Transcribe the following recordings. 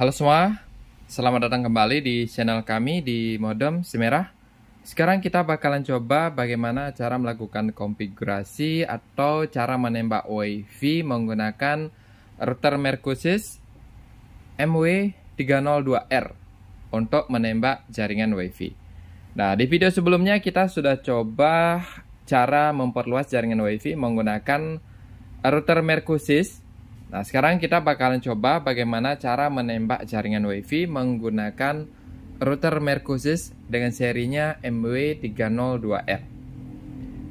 Halo semua, selamat datang kembali di channel kami di Modem Semerah. Sekarang kita bakalan coba bagaimana cara melakukan konfigurasi atau cara menembak WiFi menggunakan router Merkusys MW302R untuk menembak jaringan WiFi. Nah, di video sebelumnya kita sudah coba cara memperluas jaringan WiFi menggunakan router Merkusys Nah, sekarang kita bakalan coba bagaimana cara menembak jaringan WiFi menggunakan router Merkoses dengan serinya MW302R.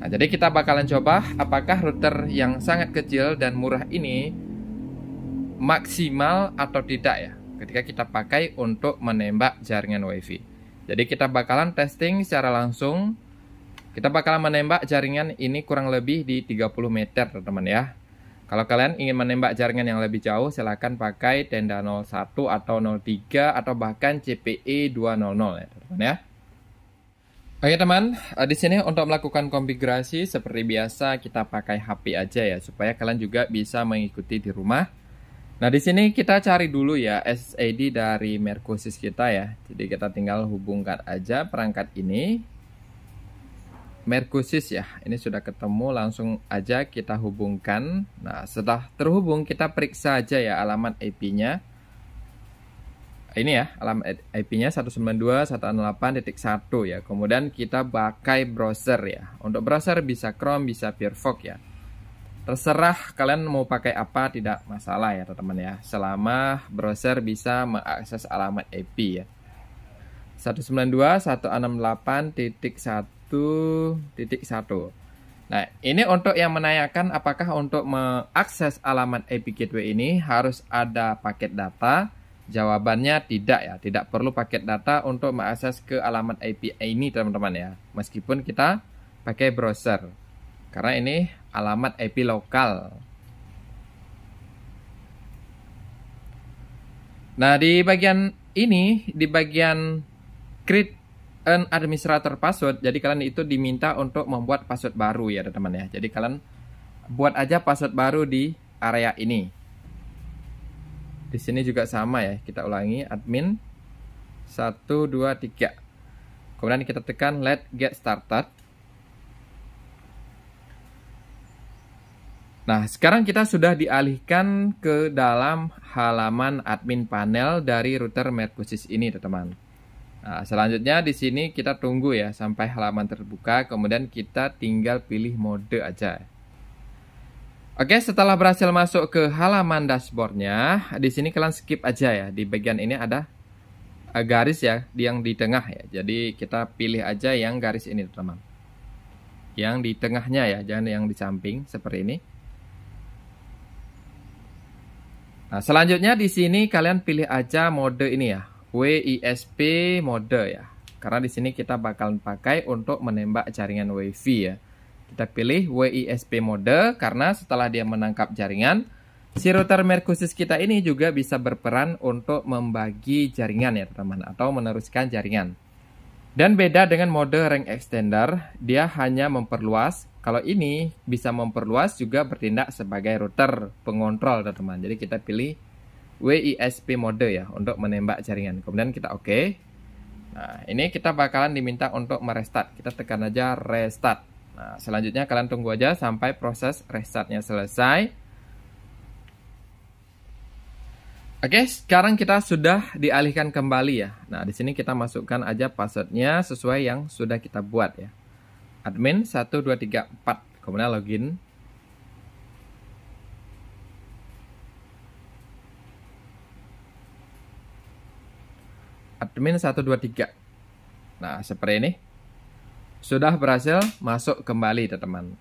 Nah, jadi kita bakalan coba apakah router yang sangat kecil dan murah ini maksimal atau tidak ya ketika kita pakai untuk menembak jaringan WiFi. Jadi kita bakalan testing secara langsung. Kita bakalan menembak jaringan ini kurang lebih di 30 meter, teman-teman ya. Kalau kalian ingin menembak jaringan yang lebih jauh, silahkan pakai tenda 01 atau 03 atau bahkan CPE 200 ya teman ya. Oke teman, eh, di sini untuk melakukan konfigurasi seperti biasa kita pakai HP aja ya supaya kalian juga bisa mengikuti di rumah. Nah di sini kita cari dulu ya SSID dari Merkosis kita ya. Jadi kita tinggal hubungkan aja perangkat ini Merkusis ya. Ini sudah ketemu, langsung aja kita hubungkan. Nah, setelah terhubung kita periksa aja ya alamat IP-nya. Ini ya, alamat IP-nya 192.168.1 ya. Kemudian kita pakai browser ya. Untuk browser bisa Chrome, bisa Firefox ya. Terserah kalian mau pakai apa tidak masalah ya teman-teman ya. Selama browser bisa mengakses alamat IP ya. 192.168.1 titik satu. Nah, ini untuk yang menanyakan apakah untuk mengakses alamat API Gateway ini harus ada paket data? Jawabannya tidak ya, tidak perlu paket data untuk mengakses ke alamat ip ini teman-teman ya. Meskipun kita pakai browser. Karena ini alamat ip lokal. Nah, di bagian ini, di bagian create an administrator password, jadi kalian itu diminta untuk membuat password baru ya teman-teman ya. Jadi kalian buat aja password baru di area ini. Di sini juga sama ya, kita ulangi admin 1 2 3. Kemudian kita tekan let get started. Nah, sekarang kita sudah dialihkan ke dalam halaman admin panel dari router Mercusis ini, teman-teman. Nah, selanjutnya di sini kita tunggu ya sampai halaman terbuka, kemudian kita tinggal pilih mode aja. Oke, setelah berhasil masuk ke halaman dashboardnya, di sini kalian skip aja ya. Di bagian ini ada eh, garis ya, yang di tengah ya. Jadi kita pilih aja yang garis ini, teman. Yang di tengahnya ya, jangan yang di samping seperti ini. Nah, selanjutnya di sini kalian pilih aja mode ini ya, WISP mode ya. Karena di sini kita bakal pakai untuk menembak jaringan WiFi ya. Kita pilih WISP mode karena setelah dia menangkap jaringan, si router Merkusis kita ini juga bisa berperan untuk membagi jaringan ya teman-teman atau meneruskan jaringan. Dan beda dengan mode rank extender, dia hanya memperluas. Kalau ini bisa memperluas juga bertindak sebagai router pengontrol teman-teman. Jadi kita pilih WISP mode ya untuk menembak jaringan. Kemudian kita oke. Okay. Nah, ini kita bakalan diminta untuk merestart. Kita tekan aja restart. Nah, selanjutnya kalian tunggu aja sampai proses restartnya selesai. Oke, sekarang kita sudah dialihkan kembali ya. Nah, di sini kita masukkan aja passwordnya sesuai yang sudah kita buat ya. Admin 1234, kemudian login Admin 123. Nah, seperti ini. Sudah berhasil masuk kembali, teman-teman.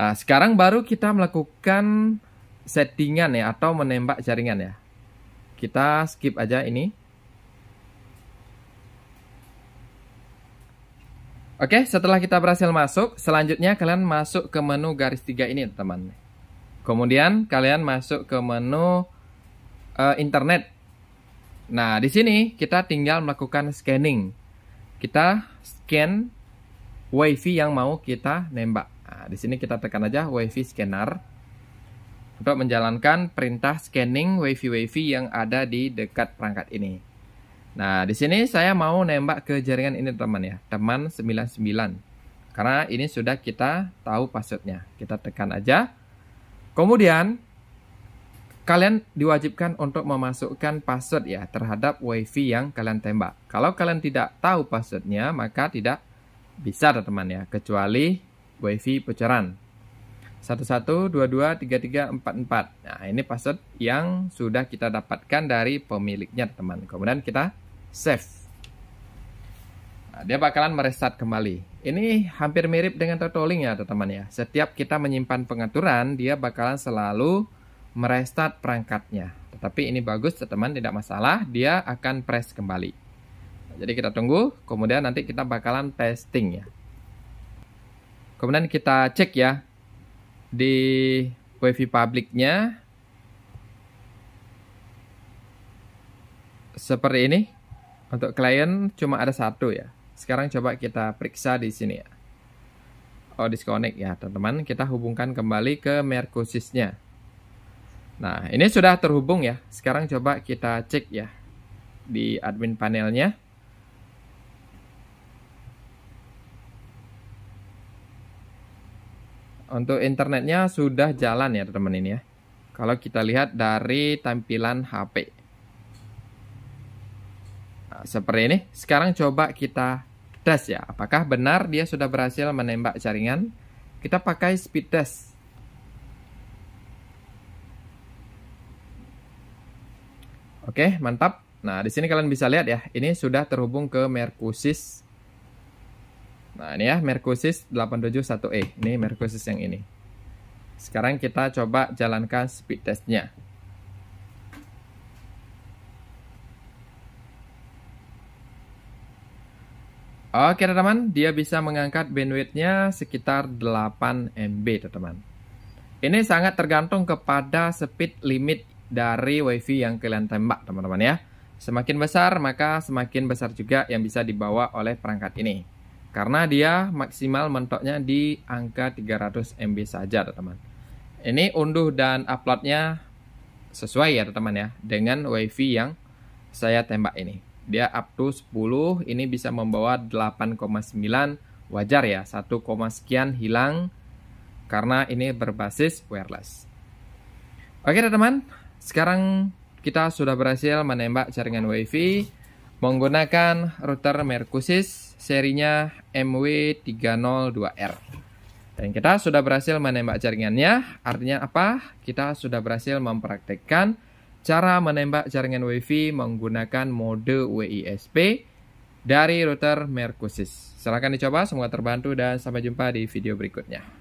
Nah, sekarang baru kita melakukan settingan ya atau menembak jaringan ya. Kita skip aja ini. Oke, setelah kita berhasil masuk, selanjutnya kalian masuk ke menu garis tiga ini, teman. Kemudian kalian masuk ke menu uh, internet Nah, di sini kita tinggal melakukan scanning. Kita scan wifi yang mau kita nembak. Nah, di sini kita tekan aja wifi scanner untuk menjalankan perintah scanning wifi-wifi yang ada di dekat perangkat ini. Nah, di sini saya mau nembak ke jaringan ini teman ya, teman 99. Karena ini sudah kita tahu passwordnya. Kita tekan aja. Kemudian kalian diwajibkan untuk memasukkan password ya terhadap wifi yang kalian tembak. Kalau kalian tidak tahu passwordnya, maka tidak bisa teman ya, kecuali wifi pecaran. 11223344. Nah, ini password yang sudah kita dapatkan dari pemiliknya, teman. Kemudian kita save. Nah, dia bakalan merestart kembali. Ini hampir mirip dengan totoling ya, teman ya. Setiap kita menyimpan pengaturan, dia bakalan selalu merestart perangkatnya. Tetapi ini bagus, teman-teman, tidak masalah. Dia akan press kembali. Jadi kita tunggu, kemudian nanti kita bakalan testing ya. Kemudian kita cek ya di wifi publiknya seperti ini. Untuk klien cuma ada satu ya. Sekarang coba kita periksa di sini ya. Oh, disconnect ya, teman-teman. Kita hubungkan kembali ke Mercosys-nya. Nah, ini sudah terhubung ya. Sekarang coba kita cek ya di admin panelnya. Untuk internetnya sudah jalan ya teman teman ini ya. Kalau kita lihat dari tampilan HP. Nah, seperti ini. Sekarang coba kita tes ya. Apakah benar dia sudah berhasil menembak jaringan? Kita pakai speed test Oke, mantap. Nah, di sini kalian bisa lihat ya, ini sudah terhubung ke Merkusis. Nah, ini ya, Merkusis 871E. Ini Merkusis yang ini. Sekarang kita coba jalankan speed testnya. Oke teman-teman, dia bisa mengangkat bandwidthnya sekitar 8 MB teman-teman. Ini sangat tergantung kepada speed limit dari wifi yang kalian tembak teman-teman ya. Semakin besar maka semakin besar juga yang bisa dibawa oleh perangkat ini. Karena dia maksimal mentoknya di angka 300 MB saja teman-teman. Ini unduh dan uploadnya sesuai ya teman-teman ya dengan wifi yang saya tembak ini. Dia up to 10, ini bisa membawa 8,9 wajar ya, 1, sekian hilang karena ini berbasis wireless. Oke teman-teman, sekarang kita sudah berhasil menembak jaringan WiFi menggunakan router Merkusis serinya MW302R. Dan kita sudah berhasil menembak jaringannya, artinya apa? Kita sudah berhasil mempraktekkan cara menembak jaringan WiFi menggunakan mode WISP dari router Merkusis. Silahkan dicoba, semoga terbantu dan sampai jumpa di video berikutnya.